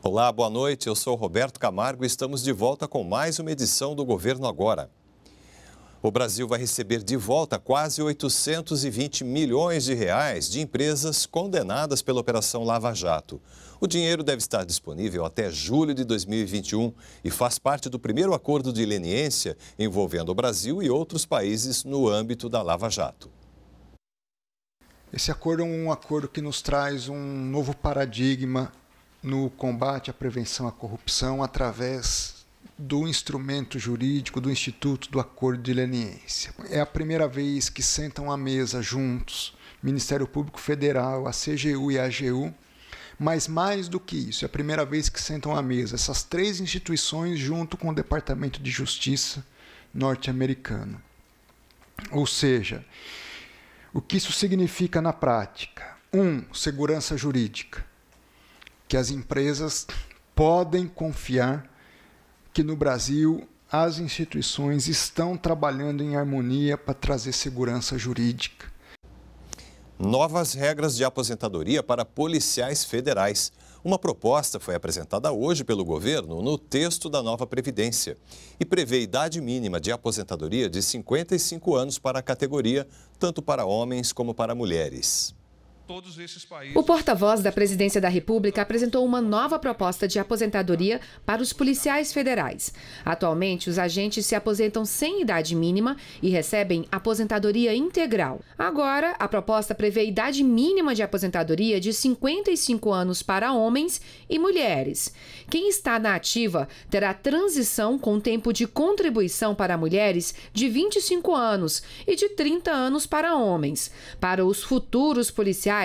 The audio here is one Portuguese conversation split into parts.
Olá, boa noite. Eu sou Roberto Camargo e estamos de volta com mais uma edição do Governo Agora. O Brasil vai receber de volta quase 820 milhões de reais de empresas condenadas pela Operação Lava Jato. O dinheiro deve estar disponível até julho de 2021 e faz parte do primeiro acordo de leniência envolvendo o Brasil e outros países no âmbito da Lava Jato. Esse acordo é um acordo que nos traz um novo paradigma no combate à prevenção à corrupção através do instrumento jurídico do Instituto do Acordo de Leniência. É a primeira vez que sentam à mesa juntos Ministério Público Federal, a CGU e a AGU, mas mais do que isso, é a primeira vez que sentam à mesa essas três instituições junto com o Departamento de Justiça norte-americano. Ou seja, o que isso significa na prática? Um, segurança jurídica que as empresas podem confiar que no Brasil as instituições estão trabalhando em harmonia para trazer segurança jurídica. Novas regras de aposentadoria para policiais federais. Uma proposta foi apresentada hoje pelo governo no texto da nova Previdência e prevê idade mínima de aposentadoria de 55 anos para a categoria, tanto para homens como para mulheres todos esses países. O porta-voz da Presidência da República apresentou uma nova proposta de aposentadoria para os policiais federais. Atualmente, os agentes se aposentam sem idade mínima e recebem aposentadoria integral. Agora, a proposta prevê idade mínima de aposentadoria de 55 anos para homens e mulheres. Quem está na ativa terá transição com tempo de contribuição para mulheres de 25 anos e de 30 anos para homens. Para os futuros policiais,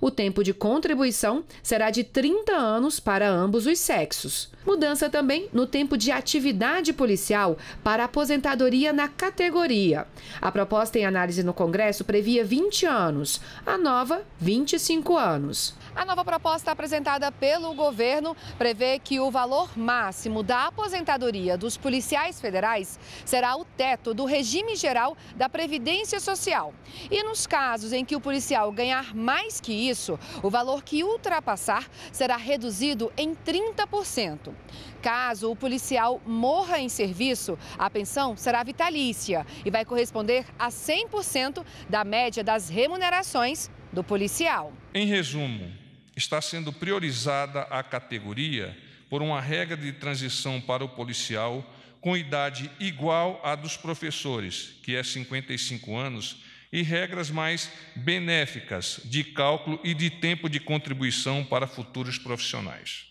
o tempo de contribuição será de 30 anos para ambos os sexos. Mudança também no tempo de atividade policial para aposentadoria na categoria. A proposta em análise no Congresso previa 20 anos, a nova, 25 anos. A nova proposta apresentada pelo governo prevê que o valor máximo da aposentadoria dos policiais federais será o teto do regime geral da Previdência Social. E nos casos em que o policial ganhar mais que isso, o valor que ultrapassar será reduzido em 30%. Caso o policial morra em serviço, a pensão será vitalícia e vai corresponder a 100% da média das remunerações do policial. Em resumo, está sendo priorizada a categoria por uma regra de transição para o policial com idade igual à dos professores, que é 55 anos, e regras mais benéficas de cálculo e de tempo de contribuição para futuros profissionais.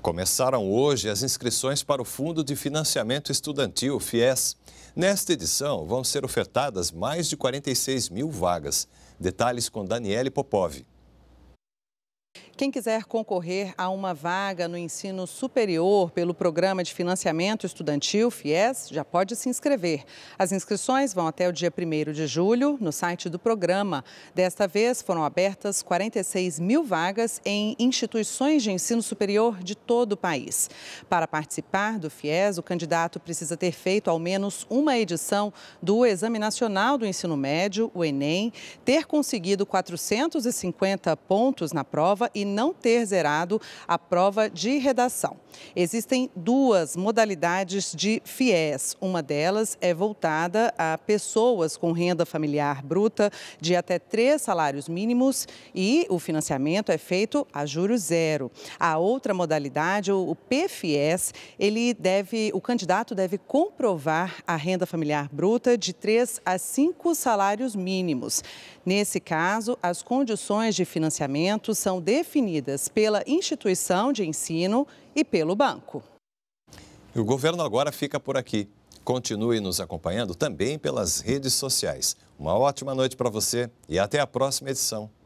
Começaram hoje as inscrições para o Fundo de Financiamento Estudantil, FIES. Nesta edição, vão ser ofertadas mais de 46 mil vagas. Detalhes com Daniele Popov. Quem quiser concorrer a uma vaga no ensino superior pelo Programa de Financiamento Estudantil, FIES, já pode se inscrever. As inscrições vão até o dia 1 de julho no site do programa. Desta vez foram abertas 46 mil vagas em instituições de ensino superior de todo o país. Para participar do FIES, o candidato precisa ter feito ao menos uma edição do Exame Nacional do Ensino Médio, o Enem, ter conseguido 450 pontos na prova e e não ter zerado a prova de redação. Existem duas modalidades de FIES. Uma delas é voltada a pessoas com renda familiar bruta de até três salários mínimos e o financiamento é feito a juros zero. A outra modalidade, o PFIES, ele deve, o candidato deve comprovar a renda familiar bruta de três a cinco salários mínimos. Nesse caso, as condições de financiamento são definidas definidas pela instituição de ensino e pelo banco. O governo agora fica por aqui. Continue nos acompanhando também pelas redes sociais. Uma ótima noite para você e até a próxima edição.